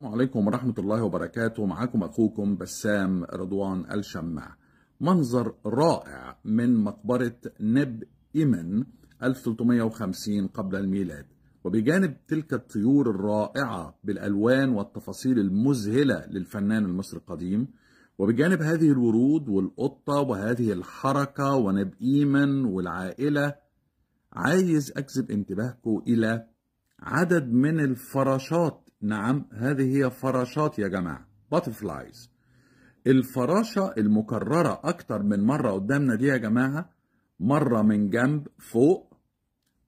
السلام عليكم ورحمة الله وبركاته معكم أخوكم بسام رضوان الشماع منظر رائع من مقبرة نب إيمن 1350 قبل الميلاد وبجانب تلك الطيور الرائعة بالألوان والتفاصيل المذهلة للفنان المصري القديم وبجانب هذه الورود والقطة وهذه الحركة ونب إيمن والعائلة عايز أجذب انتباهكم إلى عدد من الفراشات نعم هذه هي فراشات يا جماعة butterflies الفراشة المكررة أكتر من مرة قدامنا دي يا جماعة مرة من جنب فوق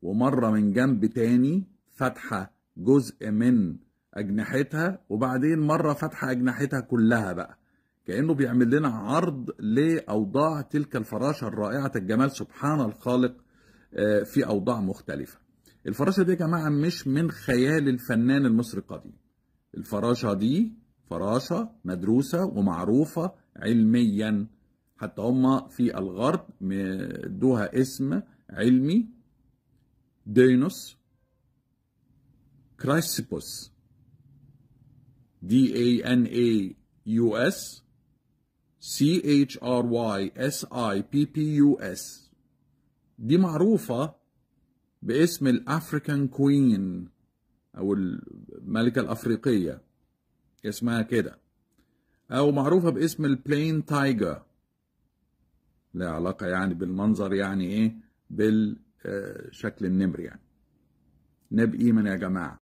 ومرة من جنب تاني فاتحة جزء من أجنحتها وبعدين مرة فاتحة أجنحتها كلها بقى كأنه بيعمل لنا عرض لأوضاع تلك الفراشة الرائعة الجمال سبحان الخالق آه، في أوضاع مختلفة الفراشه دي يا جماعه مش من خيال الفنان المصري القديم الفراشه دي فراشه مدروسه ومعروفه علميا حتى هما في الغرب ادوها اسم علمي دينوس كرايسيبوس دي اي ان اي يو اس سي اتش ار واي اس اي بي بي يو اس دي معروفه باسم الافريكان كوين او الملكه الافريقيه اسمها كده او معروفه باسم البلين تايجر لا علاقه يعني بالمنظر يعني ايه بالشكل النمر يعني نبقي من يا جماعه